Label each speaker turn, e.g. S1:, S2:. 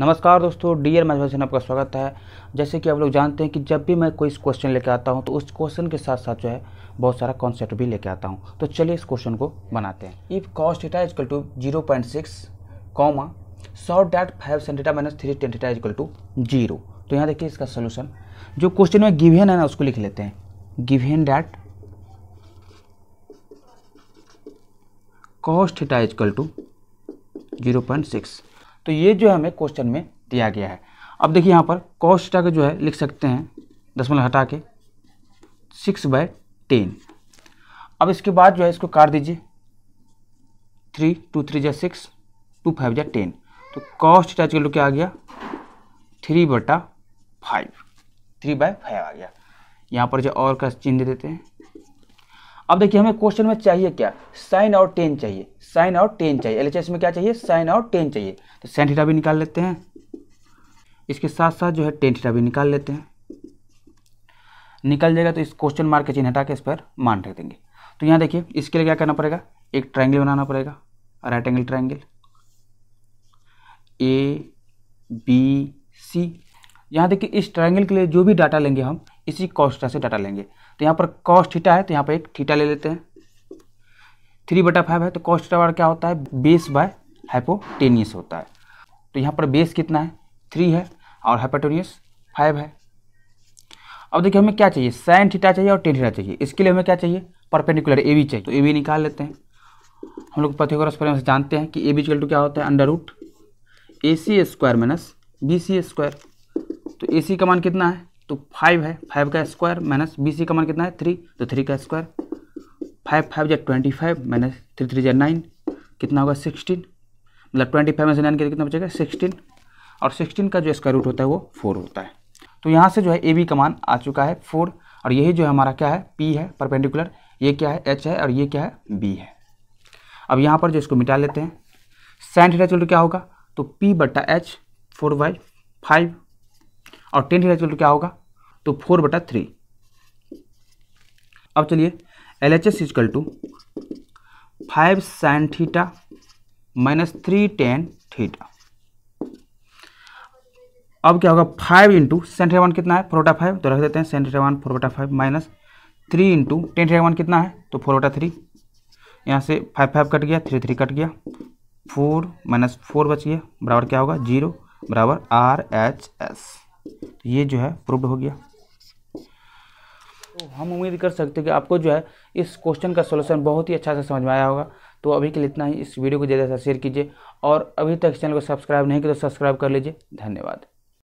S1: नमस्कार दोस्तों डी एर आपका स्वागत है जैसे कि आप लोग जानते हैं कि जब भी मैं कोई क्वेश्चन लेकर आता हूं तो उस क्वेश्चन के साथ साथ जो है बहुत सारा कॉन्सेप्ट भी लेकर आता हूं तो चलिए इस क्वेश्चन को बनाते हैं if cos theta is equal to zero point six comma शॉर्ट that five sin minus three tan is equal to zero तो यहाँ देखिए इसका सोल्यूशन जो क्वेश्चन में गिवेन है ना उसको लिख लेते हैं given that cos theta is equal to zero point six तो ये जो हमें क्वेश्चन में दिया गया है अब देखिए यहाँ पर कॉस्टा का जो है लिख सकते हैं दसमलव हटा के सिक्स बाय टेन अब इसके बाद जो है इसको काट दीजिए थ्री टू थ्री जै सिक्स टू फाइव जै टेन तो कॉस के चलो क्या आ गया थ्री बटा फाइव थ्री बाय फाइव आ गया यहाँ पर जो और का चिन्ह दे देते हैं अब देखिए हमें क्वेश्चन में चाहिए क्या साइन और टेन चाहिए साइन और टेन चाहिए एल में क्या चाहिए साइन और टेन चाहिए तो साइन थीटा भी निकाल लेते हैं इसके साथ साथ जो है टेन थीटा भी निकाल लेते हैं निकल जाएगा तो इस क्वेश्चन मार्क के चिन्ह हटा के इस पर मान रख देंगे तो यहाँ देखिए इसके लिए क्या करना पड़ेगा एक ट्राइंगल बनाना पड़ेगा right angle triangle A B C यहाँ देखिए इस ट्राइंगल के लिए जो भी डाटा लेंगे हम इसी कॉस्टा से डाटा लेंगे तो यहाँ पर कॉस्ट थीटा है तो यहाँ पर एक थीटा ले लेते हैं थ्री बटा फाइव है तो कॉस्ट थीटा बार क्या होता है बेस बाय हाइपोटेनियस होता है तो यहाँ पर बेस कितना है थ्री है और हाइपोटेनियस फाइव है अब देखिए हमें क्या चाहिए साइन थीटा चाहिए और टेन थीटा चाहिए इसके लिए हमें क्या चाहिए परपेंडिकुलर ए बी चाहिए तो ए बी निकाल लेते हैं हम लोग पथ्योग्रस प्रमेय से जानते हैं कि ए बी टू क्या होता है under root A C square minus B C square तो ए सी का मान कितना है तो फाइव है फाइव का स्क्वायर माइनस बी सी का मान कितना है थ्री तो थ्री का स्क्वायर फाइव फाइव जै twenty five minus three three जै नाइन कितना होगा सिक्सटीन मतलब ट्वेंटी फाइव में से नाइन कितना बचेगा सिक्सटीन और सिक्सटीन का जो स्क्वायर रूट होता है वो फोर होता है तो यहाँ से जो है ए बी का मान आ चुका है फोर और यही जो है हमारा क्या है पी है परपेंडिकुलर ये क्या है एच है और ये क्या है बी है अब यहाँ पर जो इसको मिटा लेते हैं सेंट थीटा चलो क्या होगा तो पी बट्टा एच फोर बाई फाइव और टेन थीटा क्या होगा तो फोर बटा थ्री अब चलिए L H S is equal to five sin theta minus three tan theta अब क्या होगा फाइव इंटू सेंट वन कितना है फोर बटा फाइव तो रख देते हैं सेंट वन फोर बटा five minus three into tan one कितना है तो फोर बटा थ्री यहाँ से फाइव फाइव कट गया थ्री थ्री कट गया फोर माइनस फोर बच गया बराबर क्या होगा जीरो बराबर आर एच एस ये जो है प्रूव्ड हो गया तो हम उम्मीद कर सकते हैं कि आपको जो है इस क्वेश्चन का सोल्यूशन बहुत ही अच्छा से समझ में आया होगा तो अभी के लिए इतना ही इस वीडियो को ज़्यादा से शेयर कीजिए और अभी तक चैनल को सब्सक्राइब नहीं किया तो सब्सक्राइब कर लीजिए धन्यवाद